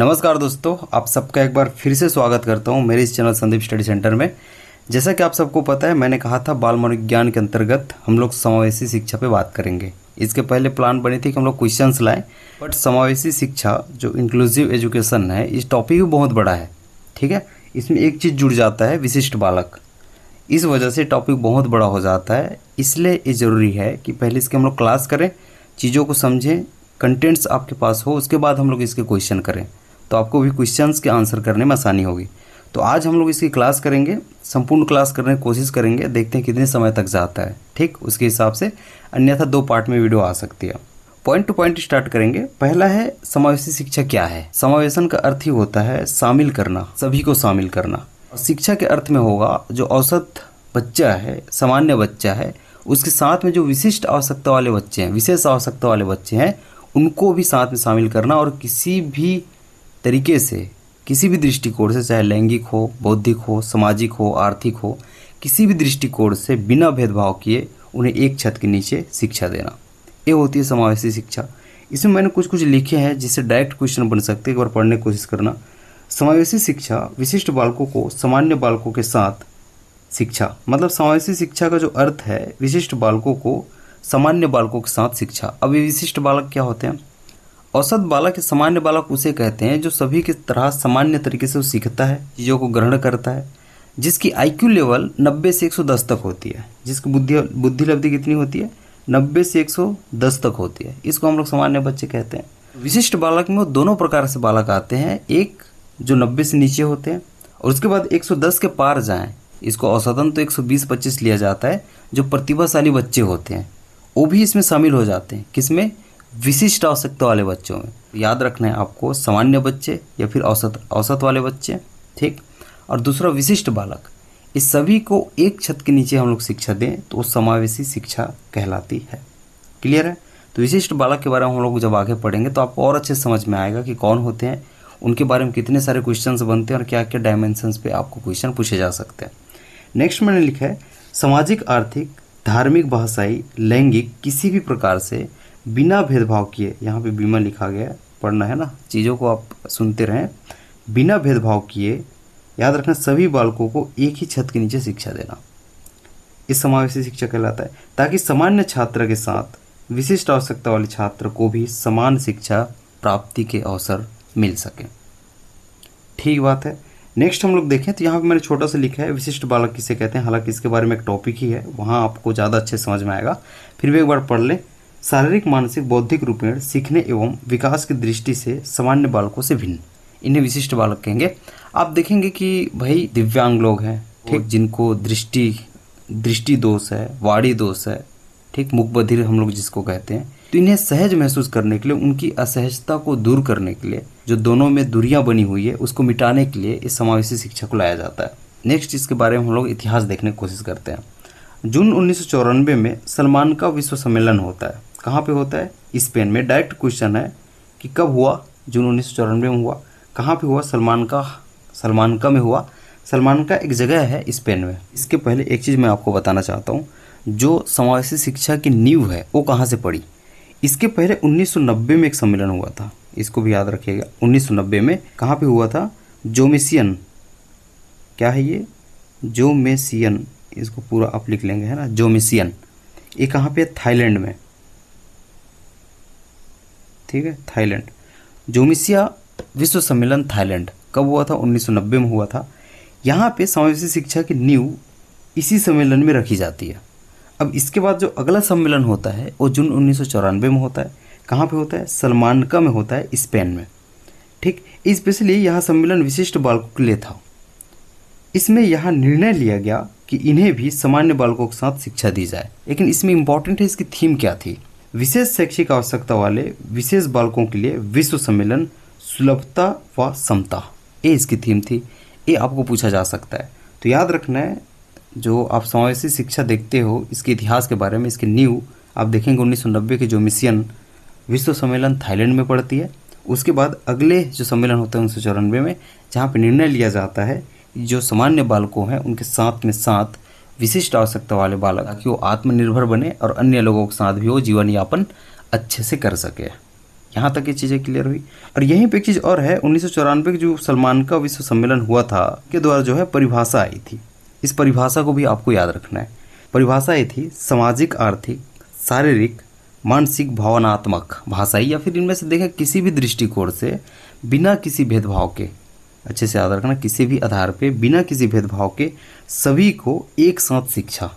नमस्कार दोस्तों आप सबका एक बार फिर से स्वागत करता हूँ मेरे इस चैनल संदीप स्टडी सेंटर में जैसा कि आप सबको पता है मैंने कहा था बाल मनोविज्ञान के अंतर्गत हम लोग समावेशी शिक्षा पे बात करेंगे इसके पहले प्लान बनी थी कि हम लोग क्वेश्चन लाएँ बट समावेशी शिक्षा जो इंक्लूसिव एजुकेशन है इस टॉपिक भी बहुत बड़ा है ठीक है इसमें एक चीज़ जुड़ जाता है विशिष्ट बालक इस वजह से टॉपिक बहुत बड़ा हो जाता है इसलिए ये ज़रूरी है कि पहले इसके हम लोग क्लास करें चीज़ों को समझें कंटेंट्स आपके पास हो उसके बाद हम लोग इसके क्वेश्चन करें तो आपको भी क्वेश्चन के आंसर करने में आसानी होगी तो आज हम लोग इसकी क्लास करेंगे संपूर्ण क्लास करने की कोशिश करेंगे देखते हैं कितने समय तक जाता है ठीक उसके हिसाब से अन्यथा दो पार्ट में वीडियो आ सकती है पॉइंट टू पॉइंट स्टार्ट करेंगे पहला है समावेशी शिक्षा क्या है समावेशन का अर्थ ही होता है शामिल करना सभी को शामिल करना शिक्षा के अर्थ में होगा जो औसत बच्चा है सामान्य बच्चा है उसके साथ में जो विशिष्ट आवश्यकता वाले बच्चे हैं विशेष आवश्यकता वाले बच्चे हैं उनको भी साथ में शामिल करना और किसी भी तरीके से किसी भी दृष्टिकोण से चाहे लैंगिक हो बौद्धिक हो सामाजिक हो आर्थिक हो किसी भी दृष्टिकोण से बिना भेदभाव किए उन्हें एक छत के नीचे शिक्षा देना ये होती है समावेशी शिक्षा इसमें मैंने कुछ कुछ लिखे हैं जिससे डायरेक्ट क्वेश्चन बन सकते हैं एक बार पढ़ने की कोशिश करना समावेशी शिक्षा विशिष्ट बालकों को सामान्य बालकों के साथ शिक्षा मतलब समावेशी शिक्षा का जो अर्थ है विशिष्ट बालकों को सामान्य बालकों के साथ शिक्षा अब ये विशिष्ट बालक क्या होते हैं औसत बालक सामान्य बालक उसे कहते हैं जो सभी की तरह सामान्य तरीके से सीखता है चीज़ों को ग्रहण करता है जिसकी आईक्यू लेवल 90 से 110 तक होती है जिसकी बुद्धि बुद्धि लब्धि कितनी होती है 90 से 110 तक होती है इसको हम लोग सामान्य बच्चे कहते हैं विशिष्ट बालक में दोनों प्रकार से बालक आते हैं एक जो 90 से नीचे होते हैं और उसके बाद 110 के पार जाएं इसको औसतन तो 120-25 लिया जाता है जो प्रतिभाशाली बच्चे होते हैं वो भी इसमें शामिल हो जाते हैं किसमें विशिष्ट आवश्यकता वाले बच्चों में याद रखना है आपको सामान्य बच्चे या फिर औसत औसत वाले बच्चे ठीक और दूसरा विशिष्ट बालक इस सभी को एक छत के नीचे हम लोग शिक्षा दें तो समावेशी शिक्षा कहलाती है क्लियर है तो विशिष्ट बालक के बारे में हम लोग जब आगे पढ़ेंगे तो आपको और अच्छे समझ में आएगा कि कौन होते हैं उनके बारे में कितने सारे क्वेश्चन बनते हैं और क्या क्या डायमेंशंस पे आपको क्वेश्चन पूछे जा सकते हैं नेक्स्ट मैंने लिखा है सामाजिक आर्थिक धार्मिक भाषाई लैंगिक किसी भी प्रकार से बिना भेदभाव किए यहाँ पे बीमा लिखा गया है पढ़ना है ना चीज़ों को आप सुनते रहें बिना भेदभाव किए याद रखना सभी बालकों को एक ही छत के नीचे शिक्षा देना इस समावेशी शिक्षा कहलाता है ताकि सामान्य छात्र के साथ विशिष्ट आवश्यकता वाले छात्र को भी समान शिक्षा प्राप्ति के अवसर मिल सकें ठीक बात है नेक्स्ट हम लोग देखें तो यहाँ पे मैंने छोटा सा लिखा है विशिष्ट बालक किसे कहते हैं हालांकि इसके बारे में एक टॉपिक ही है वहाँ आपको ज़्यादा अच्छे समझ में आएगा फिर भी एक बार पढ़ लें शारीरिक मानसिक बौद्धिक रूपेण सीखने एवं विकास की दृष्टि से सामान्य बालकों से भिन्न इन्हें विशिष्ट बालक कहेंगे आप देखेंगे कि भाई दिव्यांग लोग हैं ठीक जिनको दृष्टि दृष्टि दोष है वाणी दोष है ठीक मुख बधिर हम लोग जिसको कहते हैं तो इन्हें सहज महसूस करने के लिए उनकी असहजता को दूर करने के लिए जो दोनों में दूरियां बनी हुई है उसको मिटाने के लिए इस समावेशी शिक्षा को लाया जाता है नेक्स्ट इसके बारे में हम लोग इतिहास देखने की कोशिश करते हैं जून उन्नीस में सलमान का विश्व सम्मेलन होता है कहाँ पे होता है स्पेन में डायरेक्ट क्वेश्चन है कि कब हुआ जून उन्नीस सौ चौरानवे में हुआ कहाँ पे हुआ सलमान का सलमान का में हुआ सलमान का एक जगह है स्पेन में इसके पहले एक चीज़ मैं आपको बताना चाहता हूँ जो समावेशी शिक्षा की नींव है वो कहाँ से पड़ी इसके पहले 1990 में एक सम्मेलन हुआ था इसको भी याद रखिएगा 1990 में कहाँ पे हुआ था जोमेसियन क्या है ये जोमेसियन इसको पूरा आप लिख लेंगे है ना जोमेसियन ये कहाँ पे थाईलैंड में ठीक है थाईलैंड जोमिसिया विश्व सम्मेलन थाईलैंड कब हुआ था 1990 में हुआ था यहाँ पे समावेशी शिक्षा की नींव इसी सम्मेलन में रखी जाती है अब इसके बाद जो अगला सम्मेलन होता है वो जून उन्नीस में होता है कहाँ पे होता है सलमानका में होता है स्पेन में ठीक स्पेशली यह सम्मेलन विशिष्ट बालकों के लिए था इसमें यह निर्णय लिया गया कि इन्हें भी सामान्य बालकों के साथ शिक्षा दी जाए लेकिन इसमें इंपॉर्टेंट है इसकी थीम क्या थी विशेष शैक्षिक आवश्यकता वाले विशेष बालकों के लिए विश्व सम्मेलन सुलभता व समता ये इसकी थीम थी ये आपको पूछा जा सकता है तो याद रखना है जो आप समावेशी शिक्षा देखते हो इसके इतिहास के बारे में इसके न्यू आप देखेंगे उन्नीस के जो मिशन विश्व सम्मेलन थाईलैंड में पड़ती है उसके बाद अगले जो सम्मेलन होता है उन्नीस सौ चौरानवे में जहाँ पर निर्णय लिया जाता है जो सामान्य बालकों हैं उनके साथ में साथ विशिष्ट आवश्यकता वाले बालक ताकि वो आत्मनिर्भर बने और अन्य लोगों के साथ भी वो जीवन यापन अच्छे से कर सके यहाँ तक ये चीज़ें क्लियर हुई और यहीं पे एक चीज़ और है उन्नीस के जो सलमान का विश्व सम्मेलन हुआ था के द्वारा जो है परिभाषा आई थी इस परिभाषा को भी आपको याद रखना है परिभाषा ये थी सामाजिक आर्थिक शारीरिक मानसिक भावनात्मक भाषाई या फिर इनमें से देखें किसी भी दृष्टिकोण से बिना किसी भेदभाव के अच्छे से याद रखना किसी भी आधार पे बिना किसी भेदभाव के सभी को एक साथ शिक्षा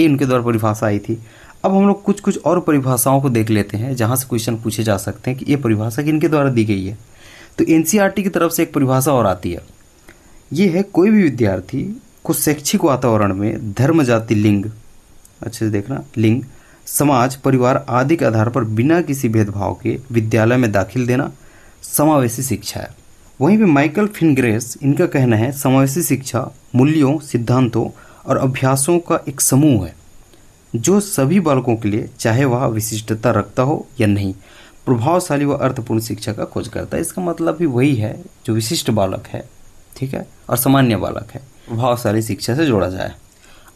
ये उनके द्वारा परिभाषा आई थी अब हम लोग कुछ कुछ और परिभाषाओं को देख लेते हैं जहाँ से क्वेश्चन पूछे जा सकते हैं कि ये परिभाषा किन द्वारा दी गई है तो एन की तरफ से एक परिभाषा और आती है ये है कोई भी विद्यार्थी को शैक्षिक वातावरण में धर्म जाति लिंग अच्छे से देखना लिंग समाज परिवार आदि के आधार पर बिना किसी भेदभाव के विद्यालय में दाखिल देना समावेशी शिक्षा है वहीं पे माइकल फिनग्रेस इनका कहना है समावेशी शिक्षा मूल्यों सिद्धांतों और अभ्यासों का एक समूह है जो सभी बालकों के लिए चाहे वह विशिष्टता रखता हो या नहीं प्रभावशाली व अर्थपूर्ण शिक्षा का खोज करता है इसका मतलब भी वही है जो विशिष्ट बालक है ठीक है और सामान्य बालक है प्रभावशाली शिक्षा से जोड़ा जाए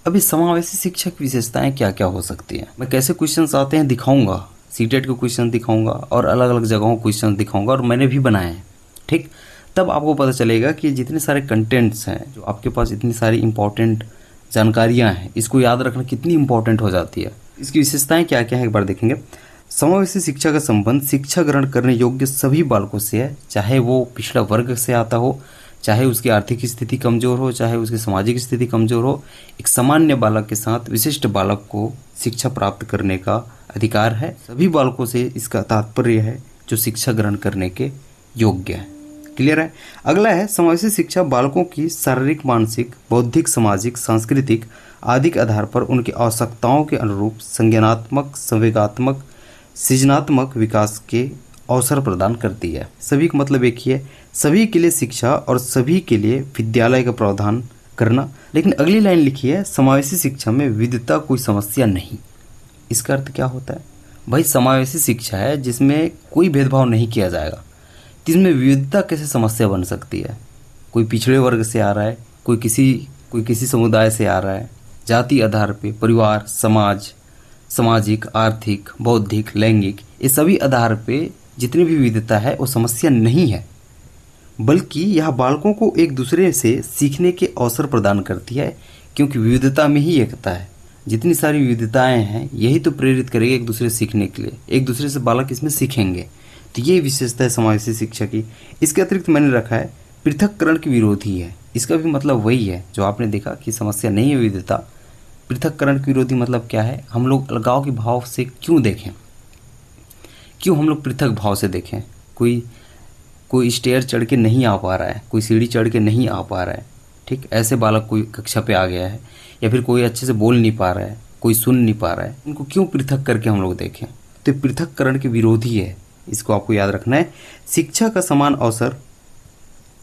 अभी समावेशी शिक्षा की विशेषताएं क्या क्या हो सकती हैं मैं कैसे क्वेश्चन आते हैं दिखाऊंगा सीटेट के क्वेश्चन दिखाऊंगा और अलग अलग जगहों क्वेश्चन दिखाऊंगा और मैंने भी बनाए हैं ठीक तब आपको पता चलेगा कि जितने सारे कंटेंट्स हैं जो आपके पास इतनी सारी इंपॉर्टेंट जानकारियाँ हैं इसको याद रखना कितनी इंपॉर्टेंट हो जाती है इसकी विशेषताएँ क्या क्या हैं एक बार देखेंगे समावेशी शिक्षा का संबंध शिक्षा ग्रहण करने योग्य सभी बालकों से है चाहे वो पिछड़ा वर्ग से आता हो चाहे उसकी आर्थिक स्थिति कमज़ोर हो चाहे उसकी सामाजिक स्थिति कमज़ोर हो एक सामान्य बालक के साथ विशिष्ट बालक को शिक्षा प्राप्त करने का अधिकार है सभी बालकों से इसका तात्पर्य है जो शिक्षा ग्रहण करने के योग्य है क्लियर है अगला है समावेशी शिक्षा बालकों की शारीरिक मानसिक बौद्धिक सामाजिक सांस्कृतिक आदि के आधार पर उनकी आवश्यकताओं के अनुरूप संज्ञानात्मक संवेगात्मक सृजनात्मक विकास के अवसर प्रदान करती है सभी का मतलब एक ही है सभी के लिए शिक्षा और सभी के लिए विद्यालय का प्रावधान करना लेकिन अगली लाइन लिखी है समावेशी शिक्षा में विधता कोई समस्या नहीं इसका अर्थ क्या होता है भाई समावेशी शिक्षा है जिसमें कोई भेदभाव नहीं किया जाएगा कि इसमें विविधता कैसे समस्या बन सकती है कोई पिछड़े वर्ग से आ रहा है कोई किसी कोई किसी समुदाय से आ रहा है जाति आधार पे परिवार समाज सामाजिक आर्थिक बौद्धिक लैंगिक ये सभी आधार पे जितनी भी विविधता है वो समस्या नहीं है बल्कि यह बालकों को एक दूसरे से सीखने के अवसर प्रदान करती है क्योंकि विविधता में ही एकता है जितनी सारी विविधताएं हैं यही तो प्रेरित करेगी एक दूसरे सीखने के लिए एक दूसरे से बालक इसमें सीखेंगे तो ये विशेषता है समावेशी शिक्षा की इसके अतिरिक्त मैंने रखा है पृथककरण की विरोधी है इसका भी मतलब वही है जो आपने देखा कि समस्या नहीं है विविधता पृथककरण की विरोधी मतलब क्या है हम लोग अलगाव के भाव से क्यों देखें क्यों हम लोग पृथक भाव से देखें कोई कोई स्टेयर चढ़ के नहीं आ पा रहा है कोई सीढ़ी चढ़ के नहीं आ पा रहा है ठीक ऐसे बालक कोई कक्षा पे आ गया है या फिर कोई अच्छे से बोल नहीं पा रहा है कोई सुन नहीं पा रहा है उनको क्यों पृथक करके हम लोग देखें तो पृथककरण के विरोधी है इसको आपको याद रखना है शिक्षा का समान अवसर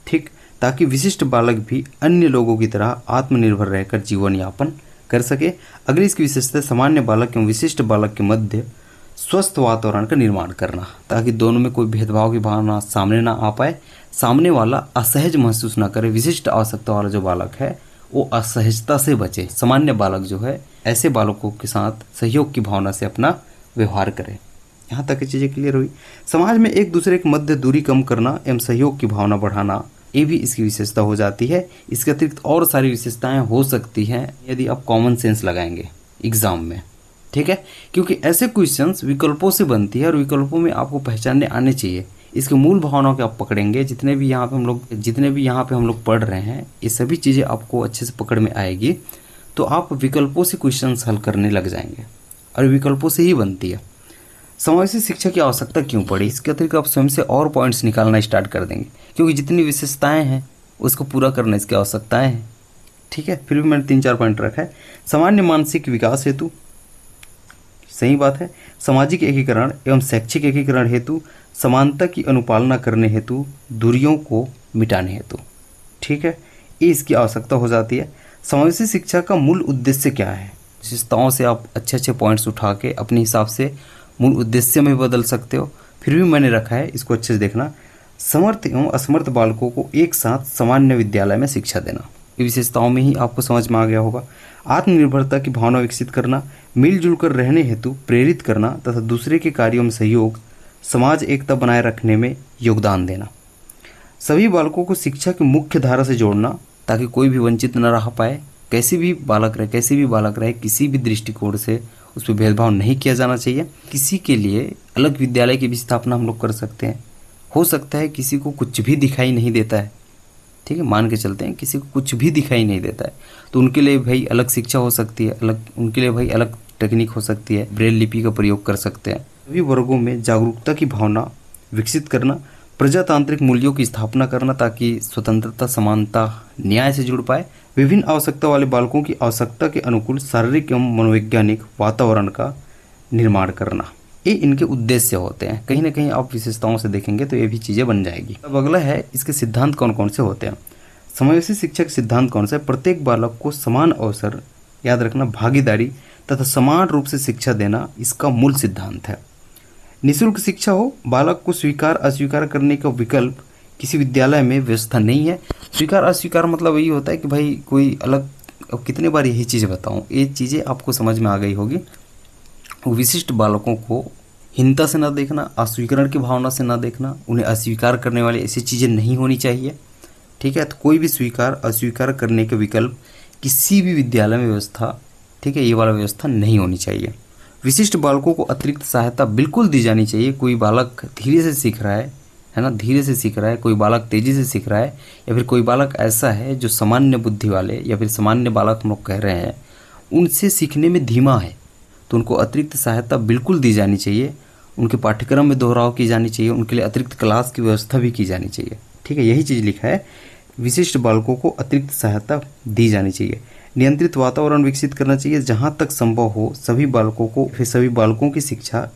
ठीक ताकि विशिष्ट बालक भी अन्य लोगों की तरह आत्मनिर्भर रहकर जीवन यापन कर सके अगली इसकी विशेषता सामान्य बालक एवं विशिष्ट बालक के मध्य स्वस्थ वातावरण का निर्माण करना ताकि दोनों में कोई भेदभाव की भावना सामने ना आ पाए सामने वाला असहज महसूस ना करे विशिष्ट आवश्यकता वाला जो बालक है वो असहजता से बचे सामान्य बालक जो है ऐसे बालकों के साथ सहयोग की भावना से अपना व्यवहार करें यहाँ तक की चीज़ें क्लियर हुई समाज में एक दूसरे के मध्य दूरी कम करना एवं सहयोग की भावना बढ़ाना ये भी इसकी विशेषता हो जाती है इसके अतिरिक्त और सारी विशेषताएं हो सकती हैं यदि आप कॉमन सेंस लगाएंगे एग्जाम में ठीक है क्योंकि ऐसे क्वेश्चंस विकल्पों से बनती है और विकल्पों में आपको पहचानने आने चाहिए इसके मूल भावनाओं के आप पकड़ेंगे जितने भी यहाँ पे हम लोग जितने भी यहाँ पे हम लोग पढ़ रहे हैं ये सभी चीज़ें आपको अच्छे से पकड़ में आएगी तो आप विकल्पों से क्वेश्चन हल करने लग जाएंगे और विकल्पों से ही बनती है समावेशी शिक्षा की आवश्यकता क्यों पड़ी इसके अतिरिक्त आप स्वयं से और पॉइंट्स निकालना स्टार्ट कर देंगे क्योंकि जितनी विशेषताएँ हैं उसको पूरा करना इसकी आवश्यकताएँ हैं ठीक है फिर भी मैंने तीन चार पॉइंट रखा है सामान्य मानसिक विकास हेतु सही बात है सामाजिक एकीकरण एवं शैक्षिक एकीकरण हेतु समानता की अनुपालना करने हेतु दूरियों को मिटाने हेतु ठीक है ये इसकी आवश्यकता हो जाती है समावेशी शिक्षा का मूल उद्देश्य क्या है विशेषताओं से आप अच्छे अच्छे पॉइंट्स उठा के अपने हिसाब से मूल उद्देश्य में बदल सकते हो फिर भी मैंने रखा है इसको अच्छे से देखना समर्थ एवं असमर्थ बालकों को एक साथ सामान्य विद्यालय में शिक्षा देना विशेषताओं में ही आपको समझ में आ गया होगा आत्मनिर्भरता की भावना विकसित करना मिलजुल कर रहने हेतु प्रेरित करना तथा दूसरे के कार्यों में सहयोग समाज एकता बनाए रखने में योगदान देना सभी बालकों को शिक्षा की मुख्य धारा से जोड़ना ताकि कोई भी वंचित न रह पाए कैसे भी बालक रहे कैसे भी बालक रहे किसी भी दृष्टिकोण से उस पर भेदभाव नहीं किया जाना चाहिए किसी के लिए अलग विद्यालय की भी स्थापना हम लोग कर सकते हैं हो सकता है किसी को कुछ भी दिखाई नहीं देता है ठीक है मान के चलते हैं किसी को कुछ भी दिखाई नहीं देता है तो उनके लिए भाई अलग शिक्षा हो सकती है अलग उनके लिए भाई अलग टेक्निक हो सकती है ब्रेल लिपि का प्रयोग कर सकते हैं सभी वर्गों में जागरूकता की भावना विकसित करना प्रजातांत्रिक मूल्यों की स्थापना करना ताकि स्वतंत्रता समानता न्याय से जुड़ पाए विभिन्न आवश्यकता वाले बालकों की आवश्यकता के अनुकूल शारीरिक एवं मनोवैज्ञानिक वातावरण का निर्माण करना ये इनके उद्देश्य होते हैं कहीं ना कहीं आप विशेषताओं से देखेंगे तो ये भी चीज़ें बन जाएगी अब अगला है इसके सिद्धांत कौन कौन से होते हैं समावेशी शिक्षा के सिद्धांत कौन सा है प्रत्येक बालक को समान अवसर याद रखना भागीदारी तथा समान रूप से शिक्षा देना इसका मूल सिद्धांत है निशुल्क शिक्षा हो बालक को स्वीकार अस्वीकार करने का विकल्प किसी विद्यालय में व्यवस्था नहीं है स्वीकार अस्वीकार मतलब यही होता है कि भाई कोई अलग अब कितने बार यही चीज़ बताऊँ ये चीज़ें आपको समझ में आ गई होगी विशिष्ट बालकों को हिंता से ना देखना अस्वीकरण की भावना से ना देखना उन्हें अस्वीकार करने वाली ऐसी चीज़ें नहीं होनी चाहिए ठीक है तो कोई भी स्वीकार अस्वीकार करने के विकल्प किसी भी विद्यालय में व्यवस्था ठीक है ये वाला व्यवस्था नहीं होनी चाहिए विशिष्ट बालकों को अतिरिक्त सहायता बिल्कुल दी जानी चाहिए कोई बालक धीरे से सीख रहा है है ना धीरे से सीख रहा है कोई बालक तेज़ी से सीख रहा है या फिर कोई बालक ऐसा है जो सामान्य बुद्धि वाले या फिर सामान्य बालक हम लोग कह रहे हैं उनसे सीखने में धीमा है तो उनको अतिरिक्त सहायता बिल्कुल दी जानी चाहिए उनके पाठ्यक्रम में दोहराव की जानी चाहिए उनके लिए अतिरिक्त क्लास की व्यवस्था भी की जानी चाहिए ठीक है यही चीज़ लिखा है विशिष्ट बालकों को अतिरिक्त सहायता दी जानी चाहिए नियंत्रित वातावरण विकसित करना चाहिए जहाँ तक संभव हो सभी बालकों को फिर सभी बालकों की शिक्षा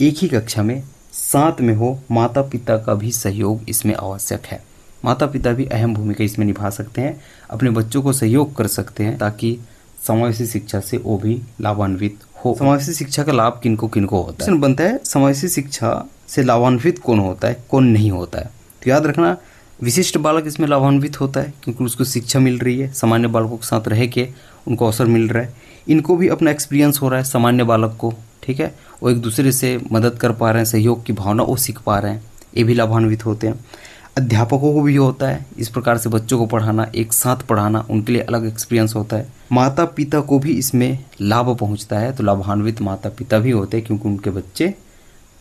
एक ही कक्षा में साथ में हो माता पिता का भी सहयोग इसमें आवश्यक है माता पिता भी अहम भूमिका इसमें निभा सकते हैं अपने बच्चों को सहयोग कर सकते हैं ताकि समावेशी शिक्षा से वो भी लाभान्वित हो समावेशी शिक्षा का लाभ किनको किनको होता है बनता है समावेशी शिक्षा से लाभान्वित कौन होता है कौन नहीं होता है तो याद रखना विशिष्ट बालक इसमें लाभान्वित होता है क्योंकि उसको शिक्षा मिल रही है सामान्य बालकों के साथ रह के उनको अवसर मिल रहा है इनको भी अपना एक्सपीरियंस हो रहा है सामान्य बालक को ठीक है वो एक दूसरे से मदद कर पा रहे हैं सहयोग की भावना वो सीख पा रहे हैं ये भी लाभान्वित होते हैं अध्यापकों को भी होता है इस प्रकार से बच्चों को पढ़ाना एक साथ पढ़ाना उनके लिए अलग एक्सपीरियंस होता है माता पिता को भी इसमें लाभ पहुंचता है तो लाभान्वित माता पिता भी होते हैं क्योंकि उनके बच्चे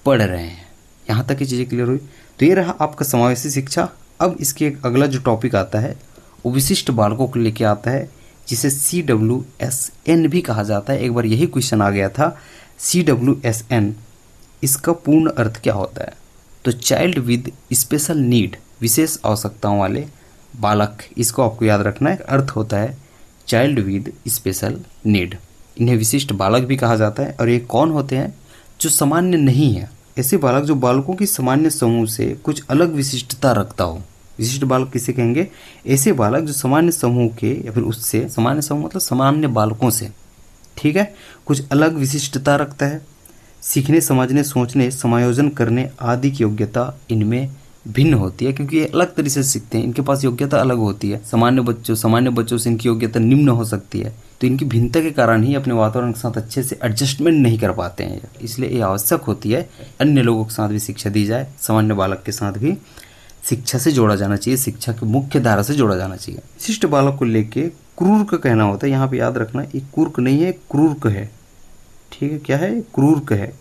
पढ़ रहे हैं यहाँ तक ये चीज़ें क्लियर हुई तो ये रहा आपका समावेशी शिक्षा अब इसके एक अगला जो टॉपिक आता है वो विशिष्ट बालकों को लेके आता है जिसे सी डब्ल्यू एस एन भी कहा जाता है एक बार यही क्वेश्चन आ गया था सी डब्ल्यू एस एन इसका पूर्ण अर्थ क्या होता है तो चाइल्ड विद स्पेशल नीड विशेष आवश्यकताओं वाले बालक इसको आपको याद रखना है अर्थ होता है चाइल्ड विद स्पेशल नीड इन्हें विशिष्ट बालक भी कहा जाता है और ये कौन होते हैं जो सामान्य नहीं है ऐसे बालक जो बालकों की सामान्य समूह से कुछ अलग विशिष्टता रखता हो विशिष्ट बालक किसे कहेंगे ऐसे बालक जो सामान्य समूह के या फिर उससे सामान्य समूह मतलब सामान्य बालकों से ठीक है कुछ अलग विशिष्टता रखता है सीखने समझने सोचने समायोजन करने आदि की योग्यता इनमें भिन्न होती है क्योंकि ये अलग तरीके से सीखते हैं इनके पास योग्यता अलग होती है सामान्य बच्चों सामान्य बच्चों से इनकी योग्यता निम्न हो सकती है तो इनकी भिन्नता के कारण ही अपने वातावरण के साथ अच्छे से एडजस्टमेंट नहीं कर पाते हैं इसलिए ये आवश्यक होती है अन्य लोगों के साथ भी शिक्षा दी जाए सामान्य बालक के साथ भी शिक्षा से जोड़ा जाना चाहिए शिक्षा की मुख्य धारा से जोड़ा जाना चाहिए विशिष्ट बालक को लेके क्रूर का कहना होता है यहाँ पे याद रखना ये कुर्क नहीं है क्रूर्क है ठीक है क्या है क्रूर्क है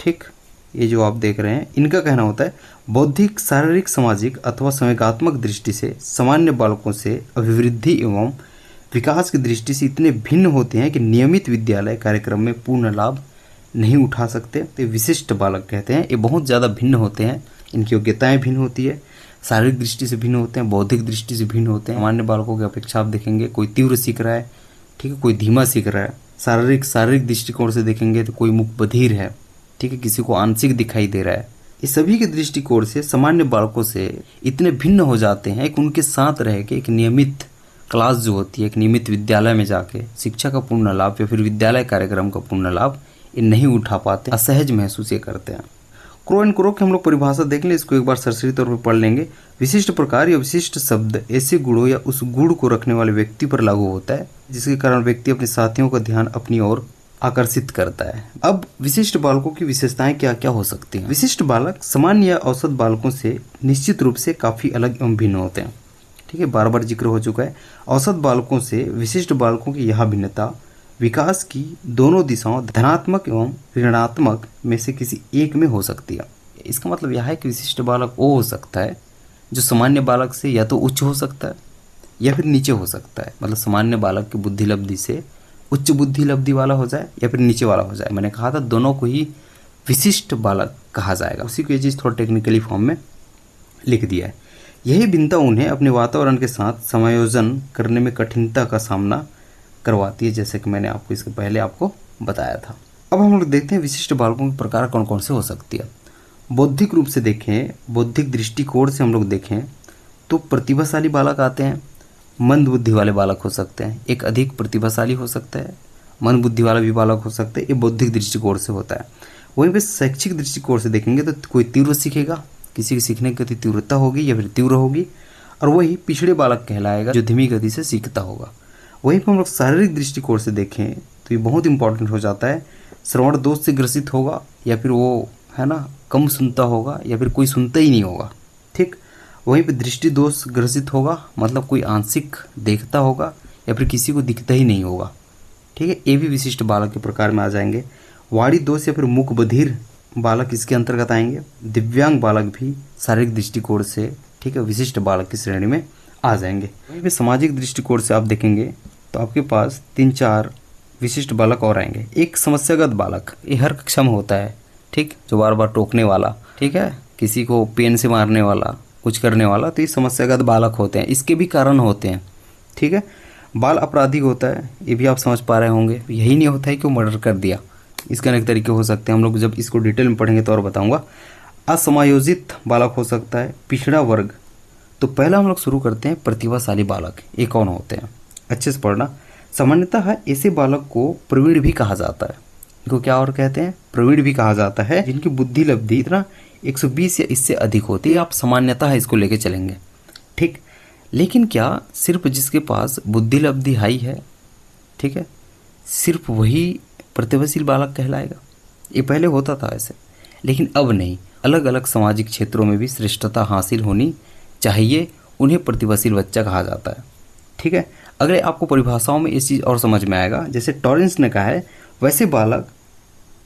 ठीक ये जो आप देख रहे हैं इनका कहना होता है बौद्धिक शारीरिक सामाजिक अथवा संवेगात्मक दृष्टि से सामान्य बालकों से अभिवृद्धि एवं विकास की दृष्टि से इतने भिन्न होते हैं कि नियमित विद्यालय कार्यक्रम में पूर्ण लाभ नहीं उठा सकते तो विशिष्ट बालक कहते हैं ये बहुत ज़्यादा भिन्न होते हैं इनकी योग्यताएँ भिन्न होती है शारीरिक दृष्टि से भिन्न होते हैं बौद्धिक दृष्टि से भिन्न होते हैं सामान्य बालकों की अपेक्षा आप देखेंगे कोई तीव्र सीख रहा है ठीक है कोई धीमा सीख रहा है शारीरिक शारीरिक दृष्टिकोण से देखेंगे तो कोई मुख बधिर है ठीक है किसी को आंशिक दिखाई दे रहा है ये सभी के दृष्टिकोण से सामान्य बालकों से इतने भिन्न हो जाते हैं कि उनके साथ रह के एक नियमित क्लास जो होती है एक नियमित विद्यालय में जाके शिक्षा का पूर्ण लाभ या फिर विद्यालय कार्यक्रम का पूर्ण लाभ ये नहीं उठा पाते असहज महसूस ये करते हैं क्रो एंड क्रो की हम लोग परिभाषा देख लें इसको एक बार सरसरी तौर पर पढ़ लेंगे विशिष्ट प्रकार या विशिष्ट शब्द ऐसे गुणों या उस गुण को रखने वाले व्यक्ति पर लागू होता है जिसके कारण व्यक्ति अपने साथियों का ध्यान अपनी ओर आकर्षित करता है अब विशिष्ट बालकों की विशेषताएं क्या क्या हो सकती हैं विशिष्ट बालक सामान्य या औसत बालकों से निश्चित रूप से काफ़ी अलग एवं भिन्न होते हैं ठीक है बार बार जिक्र हो चुका है औसत बालकों से विशिष्ट बालकों की यह भिन्नता विकास की दोनों दिशाओं धनात्मक एवं ऋणात्मक में से किसी एक में हो सकती है इसका मतलब यह है कि विशिष्ट बालक वो हो सकता है जो सामान्य बालक से या तो उच्च हो सकता है या फिर नीचे हो सकता है मतलब सामान्य बालक की बुद्धि लब्धि से उच्च बुद्धि लब्धि वाला हो जाए या फिर नीचे वाला हो जाए मैंने कहा था दोनों को ही विशिष्ट बालक कहा जाएगा उसी को ये चीज़ थोड़ा टेक्निकली फॉर्म में लिख दिया है यही भिन्नता उन्हें अपने वातावरण के साथ समायोजन करने में कठिनता का सामना करवाती है जैसे कि मैंने आपको इसके पहले आपको बताया था अब हम लोग देखते हैं विशिष्ट बालकों के प्रकार कौन कौन से हो सकती है बौद्धिक रूप से देखें बौद्धिक दृष्टिकोण से हम लोग देखें तो प्रतिभाशाली बालक आते हैं मंद बुद्धि वाले बालक हो सकते हैं एक अधिक प्रतिभाशाली हो सकता है मंद बुद्धि वाला भी बालक हो सकता है ये बौद्धिक दृष्टिकोण से होता है वहीं पर शैक्षिक दृष्टिकोण से देखेंगे तो कोई तीव्र सीखेगा किसी के सीखने की गति तीव्रता होगी या फिर तीव्र होगी और वही पिछड़े बालक कहलाएगा जो धीमी गति से सीखता होगा वहीं पर हम लोग शारीरिक दृष्टिकोण से देखें तो ये बहुत इंपॉर्टेंट हो जाता है श्रवण दोष से ग्रसित होगा या फिर वो है ना कम सुनता होगा या फिर कोई सुनता ही नहीं होगा ठीक वहीं पर दृष्टि दोष ग्रसित होगा मतलब कोई आंशिक देखता होगा या फिर किसी को दिखता ही नहीं होगा ठीक है ये भी विशिष्ट बालक के प्रकार में आ जाएंगे वाणी दोष या फिर मुख बधिर बालक इसके अंतर्गत आएंगे दिव्यांग बालक भी शारीरिक दृष्टिकोण से ठीक है विशिष्ट बालक की श्रेणी में आ जाएंगे वहीं सामाजिक दृष्टिकोण से आप देखेंगे तो आपके पास तीन चार विशिष्ट बालक और आएंगे एक समस्यागत बालक ये हर कक्षा में होता है ठीक जो बार बार टोकने वाला ठीक है किसी को पेन से मारने वाला कुछ करने वाला तो ये समस्यागत बालक होते हैं इसके भी कारण होते हैं ठीक है बाल अपराधी होता है ये भी आप समझ पा रहे होंगे यही नहीं होता है कि वो मर्डर कर दिया इसके अनेक तरीके हो सकते हैं हम लोग जब इसको डिटेल में पढ़ेंगे तो और बताऊँगा असमायोजित बालक हो सकता है पिछड़ा वर्ग तो पहला हम लोग शुरू करते हैं प्रतिभाशाली बालक ये कौन होते हैं अच्छे से पढ़ना सामान्यतः ऐसे बालक को प्रवीण भी कहा जाता है इनको क्या और कहते हैं प्रवीण भी कहा जाता है जिनकी बुद्धि लब्धि इतना 120 या इससे अधिक होती है आप सामान्यतः इसको लेके चलेंगे ठीक लेकिन क्या सिर्फ जिसके पास बुद्धि लब्धि हाई है ठीक है सिर्फ वही प्रतिभाशील बालक कहलाएगा ये पहले होता था ऐसे लेकिन अब नहीं अलग अलग सामाजिक क्षेत्रों में भी श्रेष्ठता हासिल होनी चाहिए उन्हें प्रतिभाशील बच्चा कहा जाता है ठीक है अगले आपको परिभाषाओं में इस चीज़ और समझ में आएगा जैसे टॉरेंस ने कहा है वैसे बालक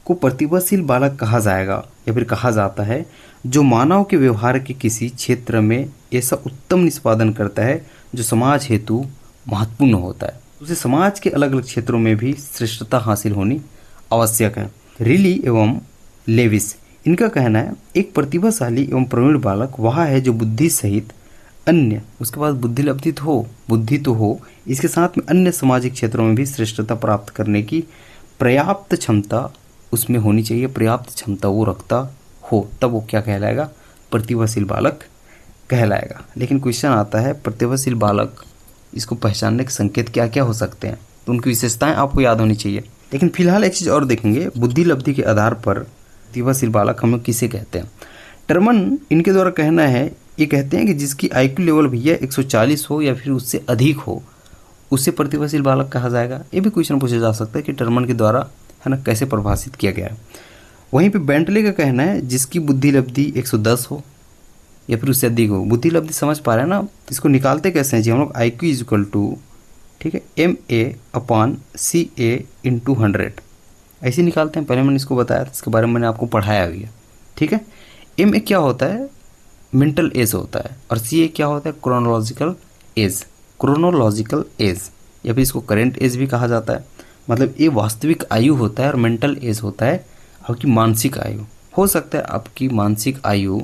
को प्रतिभाशील बालक कहा जाएगा या फिर कहा जाता है जो मानव के व्यवहार के किसी क्षेत्र में ऐसा उत्तम निष्पादन करता है जो समाज हेतु महत्वपूर्ण होता है उसे समाज के अलग अलग क्षेत्रों में भी श्रेष्ठता हासिल होनी आवश्यक है रिली एवं लेविस इनका कहना है एक प्रतिभाशाली एवं प्रवीण बालक वह है जो बुद्धि सहित अन्य उसके पास बुद्धि लब्धि तो हो बुद्धि तो हो इसके साथ में अन्य सामाजिक क्षेत्रों में भी श्रेष्ठता प्राप्त करने की पर्याप्त क्षमता उसमें होनी चाहिए पर्याप्त क्षमता वो रखता हो तब वो क्या कहलाएगा प्रतिभाशील बालक कहलाएगा लेकिन क्वेश्चन आता है प्रतिभाशील बालक इसको पहचानने के संकेत क्या क्या हो सकते हैं तो उनकी विशेषताएं आपको याद होनी चाहिए लेकिन फिलहाल एक चीज़ और देखेंगे बुद्धि लब्धि के आधार पर प्रतिभाशील बालक हम लोग किसे कहते हैं टर्मन इनके द्वारा कहना है ये कहते हैं कि जिसकी आई लेवल भैया एक हो या फिर उससे अधिक हो उससे प्रतिभाशील बालक कहा जाएगा ये भी क्वेश्चन पूछा जा सकता है कि टर्मन के द्वारा है ना कैसे परिभाषित किया गया है वहीं पे बेंटले का कहना है जिसकी बुद्धि लब्धि 110 हो या फिर उससे अधिक हो बुद्धि लब्धि समझ पा रहे हैं ना इसको निकालते कैसे हैं जी हम लोग आई क्यू इक्वल टू ठीक है M A upon C A into hundred ऐसे निकालते हैं पहले मैंने इसको बताया था इसके बारे में मैंने आपको पढ़ाया भी है ठीक है एम ए क्या होता है मेंटल एज होता है और सी ए क्या होता है क्रोनोलॉजिकल एज क्रोनोलॉजिकल एज या फिर इसको करेंट एज भी कहा जाता है मतलब ये वास्तविक आयु होता है और मेंटल एज होता है आपकी मानसिक आयु हो सकता है आपकी मानसिक आयु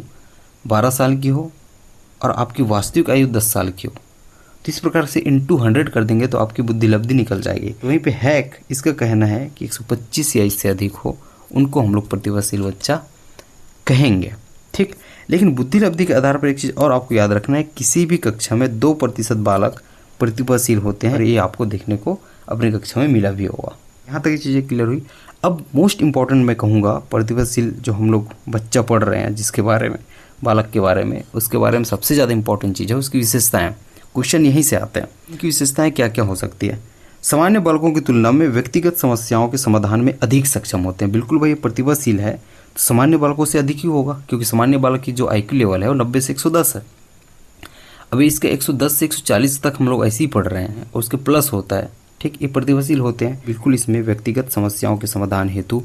बारह साल की हो और आपकी वास्तविक आयु दस साल की हो तो इस प्रकार से इन टू हंड्रेड कर देंगे तो आपकी बुद्धि लब्धि निकल जाएगी वहीं पे हैक इसका कहना है कि एक सौ पच्चीस या इससे अधिक हो उनको हम लोग प्रतिभाशील बच्चा कहेंगे ठीक लेकिन बुद्धि लब्धि के आधार पर एक चीज़ और आपको याद रखना है किसी भी कक्षा में दो प्रतिशत बालक प्रतिभाशील होते हैं और ये आपको देखने को अपनी कक्षा में मिला भी होगा यहाँ तक ये चीज़ें क्लियर हुई अब मोस्ट इम्पॉर्टेंट मैं कहूँगा प्रतिभाशील जो हम लोग बच्चा पढ़ रहे हैं जिसके बारे में बालक के बारे में उसके बारे में सबसे ज़्यादा इंपॉर्टेंट चीज़ है उसकी विशेषताएं क्वेश्चन यहीं से आते हैं उनकी विशेषताएं क्या क्या हो सकती है सामान्य बालकों की तुलना में व्यक्तिगत समस्याओं के समाधान में अधिक सक्षम होते हैं बिल्कुल भाई प्रतिभाशील है तो सामान्य बालकों से अधिक ही होगा क्योंकि सामान्य बालक की जो आई लेवल है वो नब्बे से एक है अभी इसके 110 से 140 तक हम लोग ऐसे ही पढ़ रहे हैं और उसके प्लस होता है ठीक ये प्रतिभाशील होते हैं बिल्कुल इसमें व्यक्तिगत समस्याओं के समाधान हेतु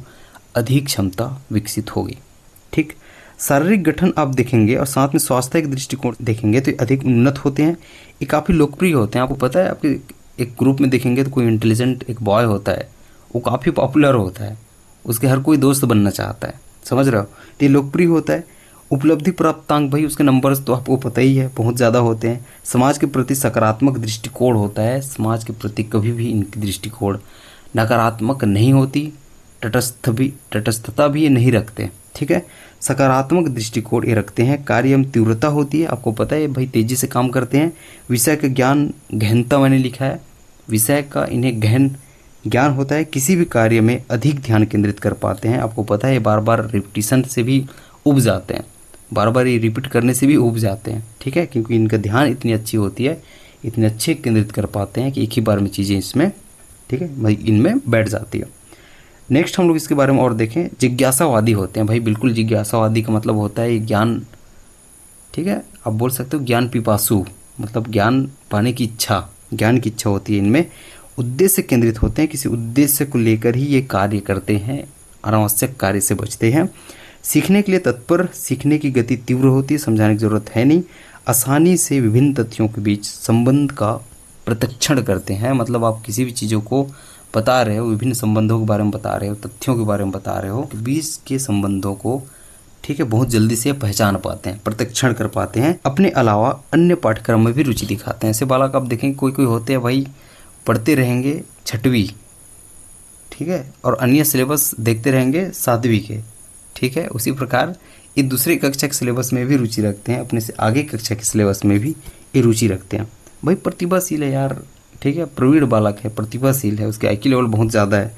अधिक क्षमता विकसित होगी ठीक शारीरिक गठन आप देखेंगे और साथ में स्वास्थ्य के दृष्टिकोण देखेंगे तो अधिक उन्नत होते हैं ये काफ़ी लोकप्रिय होते हैं आपको पता है आपके एक ग्रुप में देखेंगे तो कोई इंटेलिजेंट एक बॉय होता है वो काफ़ी पॉपुलर होता है उसके हर कोई दोस्त बनना चाहता है समझ रहे हो तो ये लोकप्रिय होता है उपलब्धि प्राप्तांक भाई उसके नंबर्स तो आपको पता ही है बहुत ज़्यादा होते हैं समाज के प्रति सकारात्मक दृष्टिकोण होता है समाज के प्रति कभी भी इनकी दृष्टिकोण नकारात्मक नहीं होती तटस्थ भी तटस्थता भी ये नहीं रखते ठीक है सकारात्मक दृष्टिकोण ये रखते हैं कार्य एवं तीव्रता होती है आपको पता है भाई तेज़ी से काम करते हैं विषय का ज्ञान गहनता मैंने लिखा है विषय का इन्हें गहन ज्ञान होता है किसी भी कार्य में अधिक ध्यान केंद्रित कर पाते हैं आपको पता है बार बार रिपीटिशन से भी उब जाते हैं बार बार ये रिपीट करने से भी उब जाते हैं ठीक है क्योंकि इनका ध्यान इतनी अच्छी होती है इतने अच्छे केंद्रित कर पाते हैं कि एक ही बार में चीज़ें इसमें ठीक है भाई इनमें बैठ जाती है नेक्स्ट हम लोग इसके बारे में और देखें जिज्ञासावादी होते हैं भाई बिल्कुल जिज्ञासावादी का मतलब होता है ज्ञान ठीक है आप बोल सकते हो ज्ञान पिपासु मतलब ज्ञान पाने की इच्छा ज्ञान की इच्छा होती है इनमें उद्देश्य केंद्रित होते हैं किसी उद्देश्य को लेकर ही ये कार्य करते हैं अनावश्यक कार्य से बचते हैं सीखने के लिए तत्पर सीखने की गति तीव्र होती है समझाने की जरूरत है नहीं आसानी से विभिन्न तथ्यों के बीच संबंध का प्रतिक्षण करते हैं मतलब आप किसी भी चीज़ों को बता रहे हो विभिन्न संबंधों के बारे में बता रहे हो तथ्यों के बारे में बता रहे हो कि बीस के संबंधों को ठीक है बहुत जल्दी से पहचान पाते हैं प्रत्यक्षण कर पाते हैं अपने अलावा अन्य पाठ्यक्रम में भी रुचि दिखाते हैं ऐसे बालक आप देखेंगे कोई कोई होते हैं भाई पढ़ते रहेंगे छठवीं ठीक है और अन्य सिलेबस देखते रहेंगे सातवीं के ठीक है उसी प्रकार ये दूसरी कक्षा के सिलेबस में भी रुचि रखते हैं अपने से आगे कक्षा के सिलेबस में भी ये रुचि रखते हैं भाई प्रतिभाशील है यार ठीक है प्रवीण बालक है प्रतिभाशील है उसके आई लेवल बहुत ज़्यादा है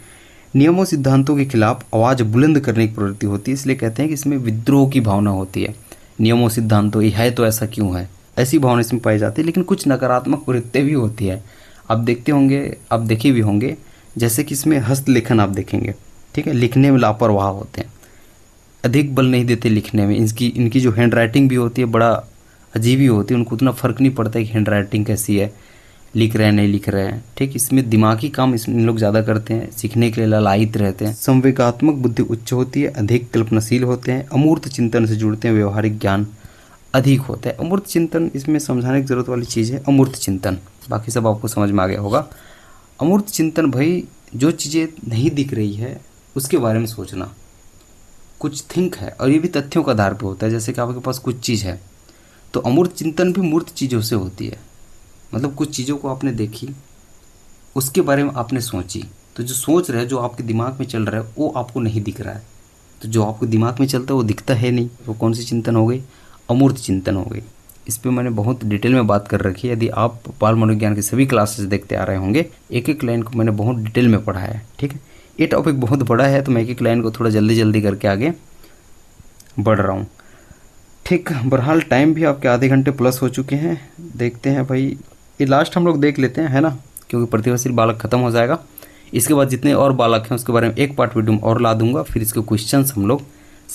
नियमों सिद्धांतों के खिलाफ आवाज़ बुलंद करने की प्रवृत्ति होती है इसलिए कहते हैं कि इसमें विद्रोह की भावना होती है नियमों सिद्धांतों ये है तो ऐसा क्यों है ऐसी भावना इसमें पाई जाती है लेकिन कुछ नकारात्मक प्रवृत्ति भी होती है आप देखते होंगे आप देखे भी होंगे जैसे कि इसमें हस्तलेखन आप देखेंगे ठीक है लिखने में लापरवाह होते हैं अधिक बल नहीं देते लिखने में इनकी इनकी जो हैंड राइटिंग भी होती है बड़ा अजीब ही होती है उनको उतना फ़र्क नहीं पड़ता कि हैंड राइटिंग कैसी है लिख रहे हैं नहीं लिख रहे हैं ठीक इसमें दिमागी काम इसमें लोग ज़्यादा करते हैं सीखने के लिए ललायित रहते हैं संवेगात्मक बुद्धि उच्च होती है अधिक कल्पनाशील होते हैं अमूर्त चिंतन से जुड़ते हैं व्यवहारिक ज्ञान अधिक होता है अमूर्त चिंतन इसमें समझाने की ज़रूरत वाली चीज़ है अमूर्त चिंतन बाकी सब आपको समझ में आ गया होगा अमूर्त चिंतन भाई जो चीज़ें नहीं दिख रही है उसके बारे में सोचना कुछ थिंक है और ये भी तथ्यों के आधार पर होता है जैसे कि आपके पास कुछ चीज़ है तो अमूर्त चिंतन भी मूर्त चीज़ों से होती है मतलब कुछ चीज़ों को आपने देखी उसके बारे में आपने सोची तो जो सोच रहे जो आपके दिमाग में चल रहा है वो आपको नहीं दिख रहा है तो जो आपके दिमाग में चलता है वो दिखता है नहीं वो तो कौन सी चिंतन हो गई अमूर्त चिंतन हो गई इस पर मैंने बहुत डिटेल में बात कर रखी है यदि आप बाल मनोविज्ञान के सभी क्लासेस देखते आ रहे होंगे एक एक लाइन को मैंने बहुत डिटेल में पढ़ा है ठीक है ये टॉपिक बहुत बड़ा है तो मैं एक एक लाइन को थोड़ा जल्दी जल्दी करके आगे बढ़ रहा हूँ ठीक बहरहाल टाइम भी आपके आधे घंटे प्लस हो चुके हैं देखते हैं भाई ये लास्ट हम लोग देख लेते हैं है ना क्योंकि प्रतिभाशील बालक खत्म हो जाएगा इसके बाद जितने और बालक हैं उसके बारे में एक पार्ट वीडियो और ला दूंगा फिर इसके क्वेश्चन हम लोग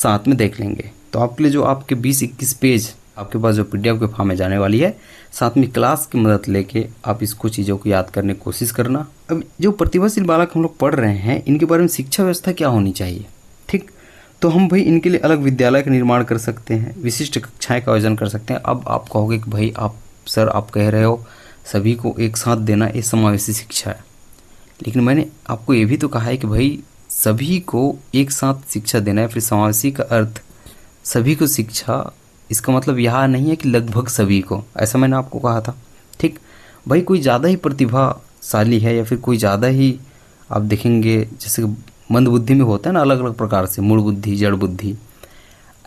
साथ में देख लेंगे तो आपके लिए जो आपके बीस इक्कीस पेज आपके पास जो पीडीएफ के फॉर्म में जाने वाली है साथ में क्लास की मदद लेके आप इसको चीज़ों को याद करने की कोशिश करना अब जो प्रतिभाशील बालक हम लोग पढ़ रहे हैं इनके बारे में शिक्षा व्यवस्था क्या होनी चाहिए ठीक तो हम भाई इनके लिए अलग विद्यालय का निर्माण कर सकते हैं विशिष्ट कक्षाएँ का आयोजन कर सकते हैं अब आप कहोगे कि भाई आप सर आप कह रहे हो सभी को एक साथ देना ये समावेशी शिक्षा है लेकिन मैंने आपको ये भी तो कहा है कि भाई सभी को एक साथ शिक्षा देना है फिर समावेशी का अर्थ सभी को शिक्षा इसका मतलब यह नहीं है कि लगभग सभी को ऐसा मैंने आपको कहा था ठीक भाई कोई ज़्यादा ही प्रतिभाशाली है या फिर कोई ज़्यादा ही आप देखेंगे जैसे मंद बुद्धि में होता है ना अलग अलग प्रकार से मूल बुद्धि जड़ बुद्धि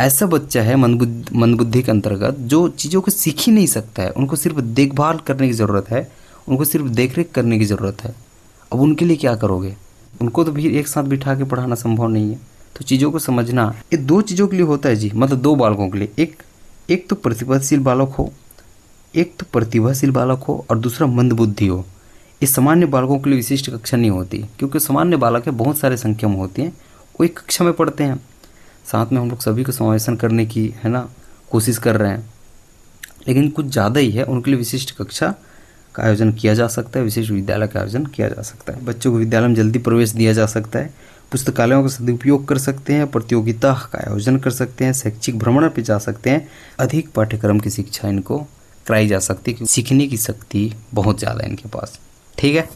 ऐसा बच्चा है मंदबुद्ध मंदबुद्धि के अंतर्गत जो चीज़ों को सीख ही नहीं सकता है उनको सिर्फ देखभाल करने की ज़रूरत है उनको सिर्फ देख रेख करने की ज़रूरत है अब उनके लिए क्या करोगे उनको तो भी एक साथ बिठा के पढ़ाना संभव नहीं है तो चीज़ों को समझना ये दो चीज़ों के लिए होता है जी मतलब दो बालकों के लिए एक एक तो प्रतिभाशील बालक हो एक तो प्रतिभाशील बालक हो और दूसरा मंदबुद्धि हो ये सामान्य बालकों के लिए विशिष्ट कक्षा नहीं होती क्योंकि सामान्य बालक है बहुत सारे संख्या में होती हैं वो एक कक्षा में पढ़ते हैं साथ में हम लोग सभी को समावेशन करने की है ना कोशिश कर रहे हैं लेकिन कुछ ज़्यादा ही है उनके लिए विशिष्ट कक्षा का आयोजन किया जा सकता है विशिष्ट विद्यालय का आयोजन किया जा सकता है बच्चों को विद्यालय में जल्दी प्रवेश दिया जा सकता है पुस्तकालयों का सदुपयोग कर सकते हैं प्रतियोगिता का आयोजन कर सकते हैं शैक्षिक भ्रमण पर जा सकते हैं अधिक पाठ्यक्रम की शिक्षा इनको कराई जा सकती है सीखने की शक्ति बहुत ज़्यादा है इनके पास ठीक है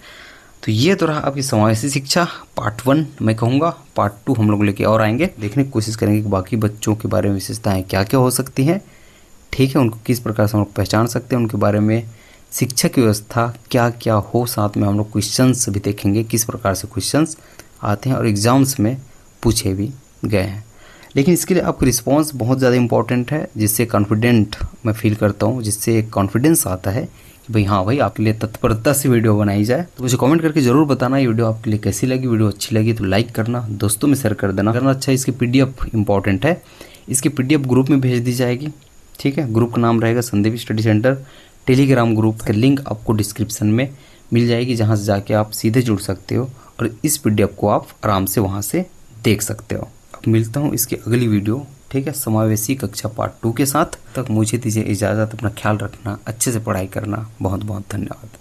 तो ये तो रहा आपकी समावेशी शिक्षा पार्ट वन मैं कहूँगा पार्ट टू हम लोग लेके और आएंगे देखने की कोशिश करेंगे कि बाकी बच्चों के बारे में विशेषताएँ क्या क्या हो सकती हैं ठीक है उनको किस प्रकार से हम लोग पहचान सकते हैं उनके बारे में शिक्षा की व्यवस्था क्या क्या हो साथ में हम लोग क्वेश्चंस भी देखेंगे किस प्रकार से क्वेश्चंस आते हैं और एग्ज़ाम्स में पूछे भी गए हैं लेकिन इसके लिए आपका रिस्पॉन्स बहुत ज़्यादा इंपॉर्टेंट है जिससे कॉन्फिडेंट मैं फील करता हूँ जिससे कॉन्फिडेंस आता है भाई हाँ भाई आपके लिए तत्परता से वीडियो बनाई जाए तो मुझे कमेंट करके जरूर बताना ये वीडियो आपके लिए कैसी लगी वीडियो अच्छी लगी तो लाइक करना दोस्तों में शेयर कर देना करना अच्छा इसकी पीडीएफ इंपॉर्टेंट है इसकी पीडीएफ ग्रुप में भेज दी जाएगी ठीक है ग्रुप का नाम रहेगा Sandeep study centre Telegram group का लिंक आपको डिस्क्रिप्शन में मिल जाएगी जहाँ से जाके आप सीधे जुड़ सकते हो और इस एफ को आप आराम से वहाँ से देख सकते हो अब मिलता हूँ इसकी अगली वीडियो ठीक है समावेशी कक्षा पार्ट टू के साथ तक मुझे दीजिए इजाज़त अपना ख्याल रखना अच्छे से पढ़ाई करना बहुत बहुत धन्यवाद